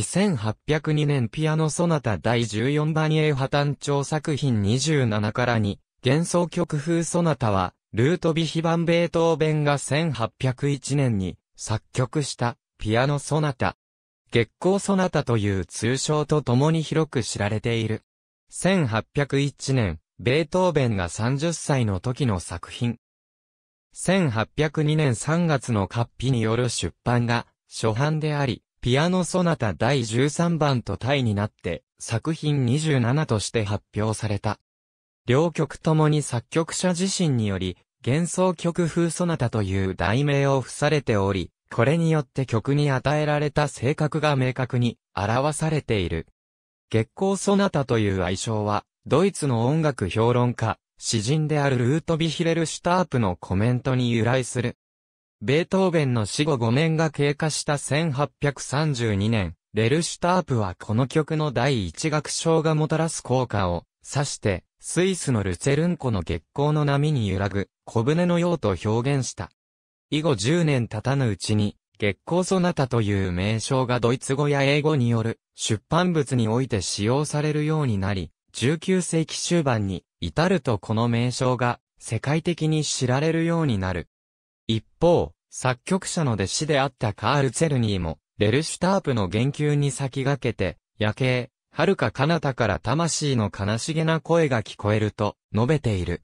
1802年ピアノソナタ第14番 A 破綻調作品27からに、幻想曲風ソナタは、ルートビヒンベートーベンが1801年に作曲したピアノソナタ。月光ソナタという通称と共に広く知られている。1801年、ベートーベンが30歳の時の作品。1802年3月のカッピによる出版が初版であり、ピアノソナタ第13番とタイになって作品27として発表された。両曲ともに作曲者自身により幻想曲風ソナタという題名を付されており、これによって曲に与えられた性格が明確に表されている。月光ソナタという愛称は、ドイツの音楽評論家、詩人であるルートビヒレル・シュタープのコメントに由来する。ベートーベンの死後5年が経過した1832年、レルシュタープはこの曲の第一楽章がもたらす効果を指して、スイスのルツェルン湖の月光の波に揺らぐ小舟のようと表現した。以後10年経たぬうちに、月光ソナタという名称がドイツ語や英語による出版物において使用されるようになり、19世紀終盤に至るとこの名称が世界的に知られるようになる。一方、作曲者の弟子であったカール・ツェルニーも、レルシュタープの言及に先駆けて、夜景、遥か彼方から魂の悲しげな声が聞こえると述べている。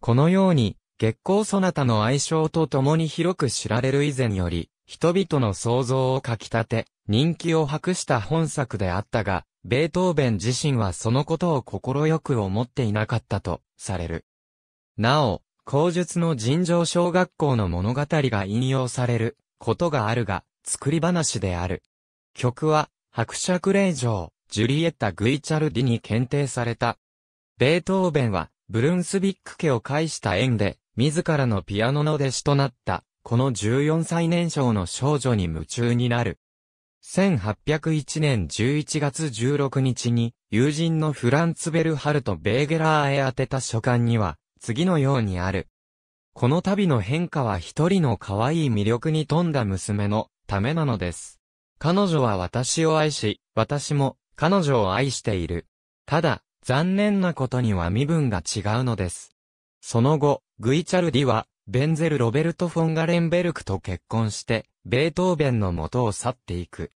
このように、月光そなたの愛称と共に広く知られる以前より、人々の想像をかきたて、人気を博した本作であったが、ベートーベン自身はそのことを快く思っていなかったとされる。なお、口述の尋常小学校の物語が引用されることがあるが、作り話である。曲は、伯爵令嬢、ジュリエッタ・グイチャルディに検定された。ベートーベンは、ブルンスビック家を介した縁で、自らのピアノの弟子となった、この14歳年少の少女に夢中になる。1801年11月16日に、友人のフランツ・ベルハルとベーゲラーへ宛てた書簡には、次のようにある。この度の変化は一人の可愛い魅力に富んだ娘のためなのです。彼女は私を愛し、私も彼女を愛している。ただ、残念なことには身分が違うのです。その後、グイチャルディは、ベンゼル・ロベルト・フォンガレンベルクと結婚して、ベートーベンの元を去っていく。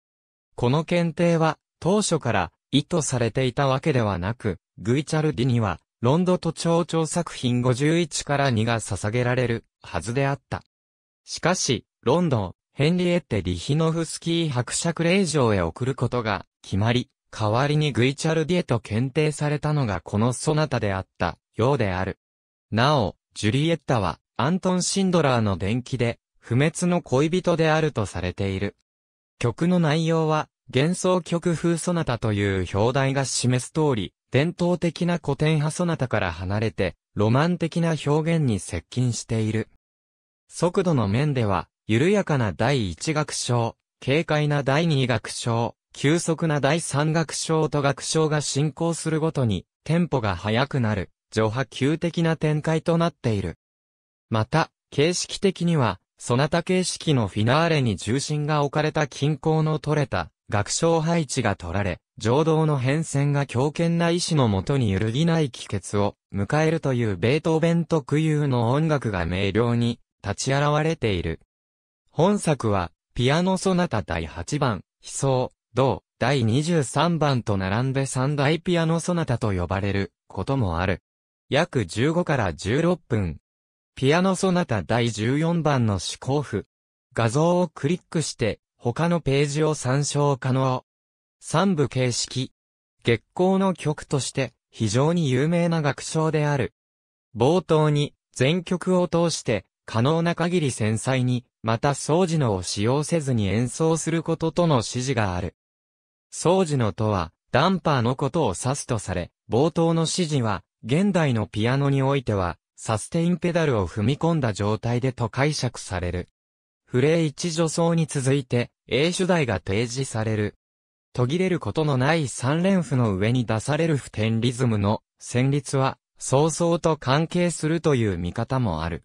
この検定は、当初から意図されていたわけではなく、グイチャルディには、ロンド都庁長作品51から2が捧げられるはずであった。しかし、ロンドン、ヘンリエッテ・リヒノフスキー伯爵令嬢へ送ることが決まり、代わりにグイチャルディエと検定されたのがこのソナタであったようである。なお、ジュリエッタはアントン・シンドラーの伝記で不滅の恋人であるとされている。曲の内容は幻想曲風ソナタという表題が示す通り、伝統的な古典派ソナタから離れて、ロマン的な表現に接近している。速度の面では、緩やかな第一楽章、軽快な第二楽章、急速な第三楽章と楽章が進行するごとに、テンポが速くなる、序波級的な展開となっている。また、形式的には、そなた形式のフィナーレに重心が置かれた均衡の取れた、学章配置が取られ、情動の変遷が強健な意志のもとに揺るぎない帰結を迎えるというベートーベン特有の音楽が明瞭に立ち現れている。本作は、ピアノソナタ第8番、悲壮、同、第23番と並んで三大ピアノソナタと呼ばれることもある。約15から16分。ピアノソナタ第14番の思考譜。画像をクリックして、他のページを参照可能。三部形式。月光の曲として非常に有名な楽章である。冒頭に全曲を通して可能な限り繊細に、また掃除のを使用せずに演奏することとの指示がある。掃除のとは、ダンパーのことを指すとされ、冒頭の指示は、現代のピアノにおいては、サステインペダルを踏み込んだ状態でと解釈される。フレー1助走に続いて、A 主題が提示される。途切れることのない3連符の上に出される不天リズムの旋律は、早々と関係するという見方もある。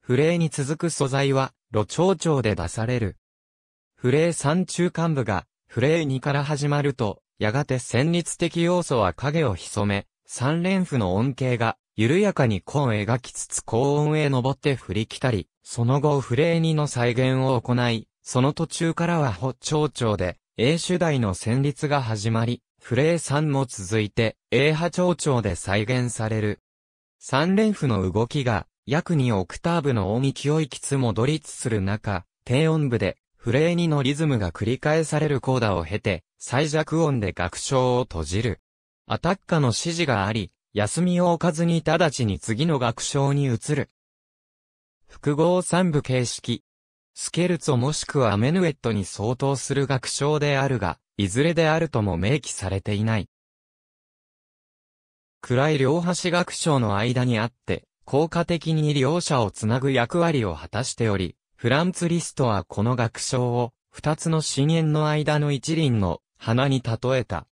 フレーに続く素材は、路長調で出される。フレー3中間部が、フレー2から始まると、やがて旋律的要素は影を潜め、3連符の恩恵が緩やかに弧を描きつつ高音へ登って振り来たり、その後フレーニの再現を行い、その途中からはホ長調で A 主題の旋律が始まり、フレー3も続いて A 波長調で再現される。三連符の動きが約2オクターブの音きを行きつ戻りつする中、低音部でフレー2のリズムが繰り返されるコーダを経て、最弱音で楽章を閉じる。アタッカの指示があり、休みを置かずに直ちに次の学章に移る。複合三部形式。スケルツォもしくはメヌエットに相当する学章であるが、いずれであるとも明記されていない。暗い両端学章の間にあって、効果的に両者をつなぐ役割を果たしており、フランツ・リストはこの学章を、二つの深淵の間の一輪の花に例えた。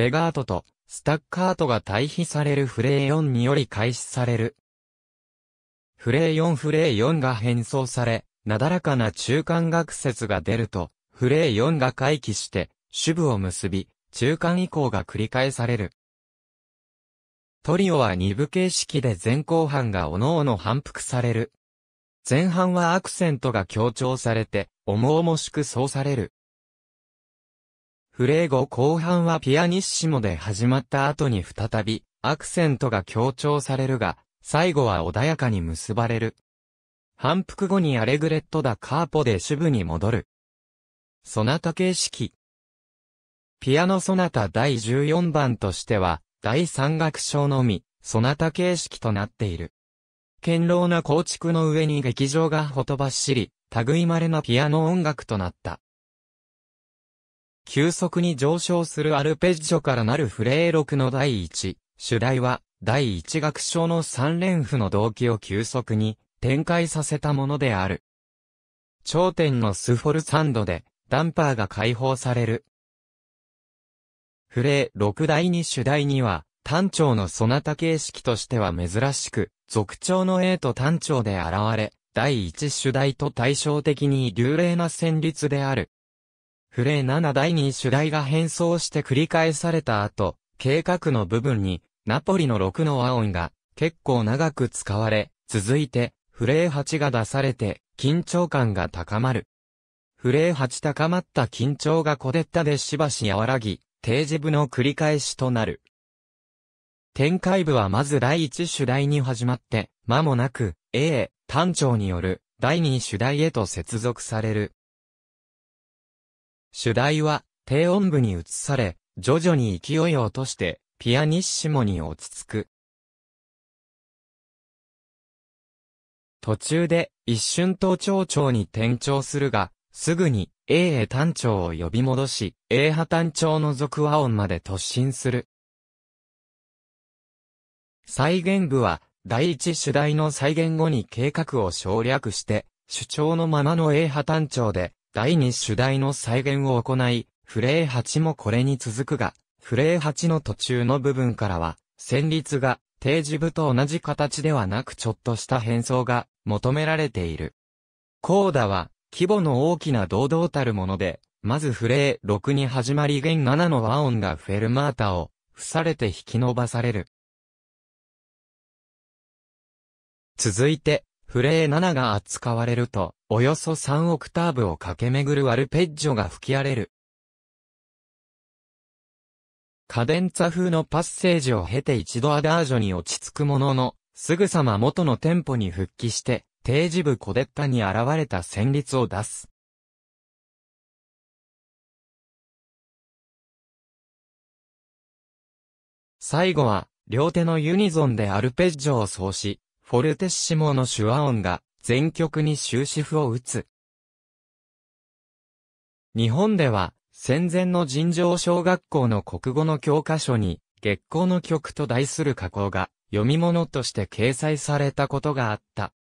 レガートとスタッカートが対比されるフレー4により開始される。フレー4フレー4が変装され、なだらかな中間学説が出ると、フレー4が回帰して、主部を結び、中間以降が繰り返される。トリオは二部形式で前後半が各々反復される。前半はアクセントが強調されて、重々しくそうされる。フレーゴ後半はピアニッシモで始まった後に再び、アクセントが強調されるが、最後は穏やかに結ばれる。反復後にアレグレットだカーポで主部に戻る。ソナタ形式。ピアノソナタ第14番としては、第3楽章のみ、ソナタ形式となっている。堅牢な構築の上に劇場がほとばっしり、類まれなピアノ音楽となった。急速に上昇するアルペジョからなるフレー6の第1、主題は、第1楽章の3連符の動機を急速に展開させたものである。頂点のスフォルサンドで、ダンパーが解放される。フレー6第2主題には、単調のソナタ形式としては珍しく、俗調の A と単調で現れ、第1主題と対照的に流麗な旋律である。フレー7第2主題が変装して繰り返された後、計画の部分に、ナポリの6の和音が、結構長く使われ、続いて、フレー8が出されて、緊張感が高まる。フレー8高まった緊張が小でったでしばし和らぎ、定時部の繰り返しとなる。展開部はまず第1主題に始まって、間もなく、A、単調による、第2主題へと接続される。主題は低音部に移され、徐々に勢いを落として、ピアニッシモに落ち着く。途中で一瞬と長々に転調するが、すぐに A へ単調を呼び戻し、A 波単調の続和音まで突進する。再現部は、第一主題の再現後に計画を省略して、主張のままの A 波単調で、第二主題の再現を行い、フレー8もこれに続くが、フレー8の途中の部分からは、旋律が定時部と同じ形ではなくちょっとした変装が求められている。コーダは規模の大きな堂々たるもので、まずフレー6に始まり弦7の和音がフェルマータを付されて引き伸ばされる。続いて、フレー7が扱われると、およそ3オクターブを駆け巡るアルペッジョが吹き荒れる。カデンツァ風のパッセージを経て一度アダージョに落ち着くものの、すぐさま元のテンポに復帰して、定時部コデッタに現れた旋律を出す。最後は、両手のユニゾンでアルペッジョを奏し、フォルテッシモの手話音が全局に終止符を打つ。日本では、戦前の尋常小学校の国語の教科書に、月光の曲と題する加工が、読み物として掲載されたことがあった。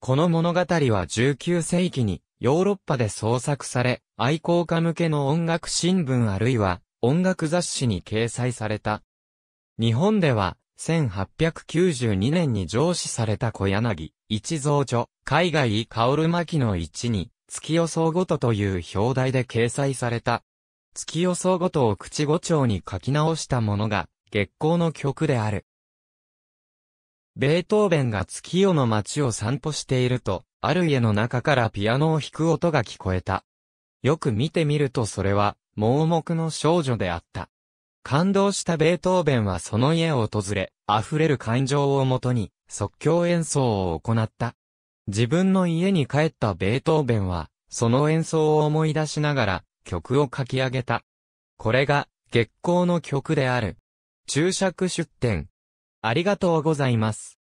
この物語は19世紀にヨーロッパで創作され、愛好家向けの音楽新聞あるいは音楽雑誌に掲載された。日本では1892年に上司された小柳、一蔵著、海外薫巻の一に、月予想ごとという表題で掲載された。月予想ごとを口語調に書き直したものが、月光の曲である。ベートーベンが月夜の街を散歩していると、ある家の中からピアノを弾く音が聞こえた。よく見てみるとそれは、盲目の少女であった。感動したベートーベンはその家を訪れ、溢れる感情をもとに即興演奏を行った。自分の家に帰ったベートーベンは、その演奏を思い出しながら曲を書き上げた。これが月光の曲である。注釈出典。ありがとうございます。